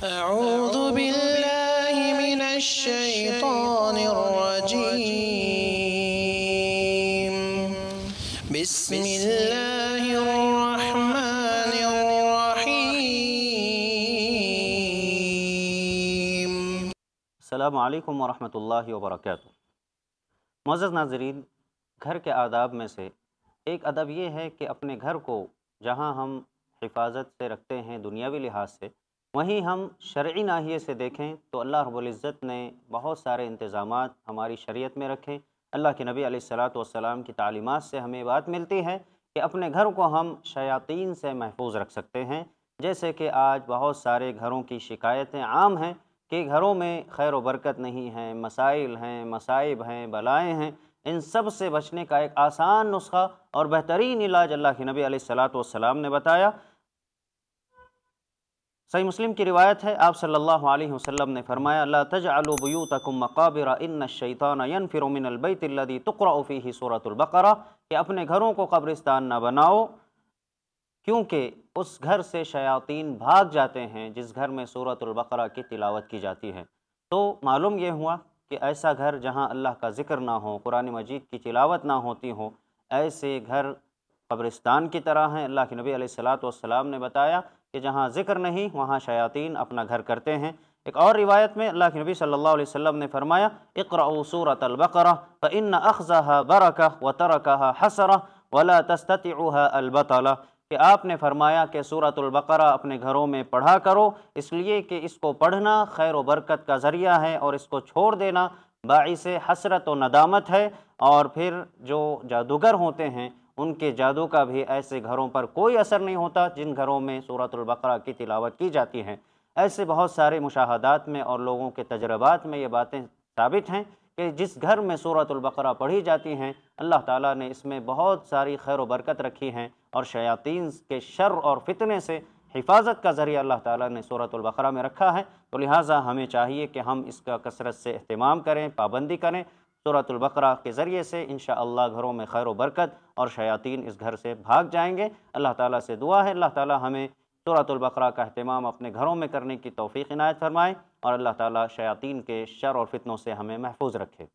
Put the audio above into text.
من بسم الرحمن السلام علیکم ورحمۃ اللہ وبرکاتہ معزز ناظرین گھر کے آداب میں سے ایک ادب یہ ہے کہ اپنے گھر کو جہاں ہم حفاظت سے رکھتے ہیں دنیاوی لحاظ سے وہیں ہم شرعی ناہیے سے دیکھیں تو اللہ رب العزت نے بہت سارے انتظامات ہماری شریعت میں رکھے اللہ کے نبی علیہ السلام والسلام کی تعلیمات سے ہمیں بات ملتی ہے کہ اپنے گھر کو ہم شیاطین سے محفوظ رکھ سکتے ہیں جیسے کہ آج بہت سارے گھروں کی شکایتیں عام ہیں کہ گھروں میں خیر و برکت نہیں ہیں مسائل ہیں مصائب ہیں بلائیں ہیں ان سب سے بچنے کا ایک آسان نسخہ اور بہترین علاج اللہ کے نبی علیہ السلام نے بتایا صحیح مسلم کی روایت ہے آپ صلی اللہ علیہ وسلم نے فرمایا لا تجعلوا بیوتکم مقابر ان الشیطان ينفر من البیت الذي تقرأ فيه سورة البقرہ کہ اپنے گھروں کو قبرستان نہ بناؤ کیونکہ اس گھر سے شیاطین بھاگ جاتے ہیں جس گھر میں صورت البقرہ کی تلاوت کی جاتی ہے تو معلوم یہ ہوا کہ ایسا گھر جہاں اللہ کا ذکر نہ ہو قرآن مجید کی تلاوت نہ ہوتی ہو ایسے گھر قبرستان کی طرح ہیں اللہ کے نبی علیہ السلاۃ والسلام نے بتایا کہ جہاں ذکر نہیں وہاں شیاطین اپنا گھر کرتے ہیں ایک اور روایت میں اللہ کے نبی صلی اللہ علیہ وسلم نے فرمایا اقرا صورت البقرہ اخذا اخذها و ترکا حسرہ ولا تستطیعها البطلہ کہ آپ نے فرمایا کہ سورة البقرہ اپنے گھروں میں پڑھا کرو اس لیے کہ اس کو پڑھنا خیر و برکت کا ذریعہ ہے اور اس کو چھوڑ دینا باعث حسرت و ندامت ہے اور پھر جو جادوگر ہوتے ہیں ان کے جادو کا بھی ایسے گھروں پر کوئی اثر نہیں ہوتا جن گھروں میں صورت البقرہ کی تلاوت کی جاتی ہے ایسے بہت سارے مشاہدات میں اور لوگوں کے تجربات میں یہ باتیں ثابت ہیں کہ جس گھر میں صورت البقرہ پڑھی جاتی ہیں اللہ تعالیٰ نے اس میں بہت ساری خیر و برکت رکھی ہیں اور شیاطین کے شر اور فتنے سے حفاظت کا ذریعہ اللہ تعالیٰ نے صورت البقرہ میں رکھا ہے تو لہٰذا ہمیں چاہیے کہ ہم اس کا کثرت سے اہتمام کریں پابندی کریں سورة البقرہ کے ذریعے سے انشاءاللہ گھروں میں خیر و برکت اور شیاطین اس گھر سے بھاگ جائیں گے اللہ تعالیٰ سے دعا ہے اللہ تعالیٰ ہمیں سورة البقرہ کا اہتمام اپنے گھروں میں کرنے کی توفیق عنایت فرمائے اور اللہ تعالیٰ شیاطین کے شر اور فتنوں سے ہمیں محفوظ رکھے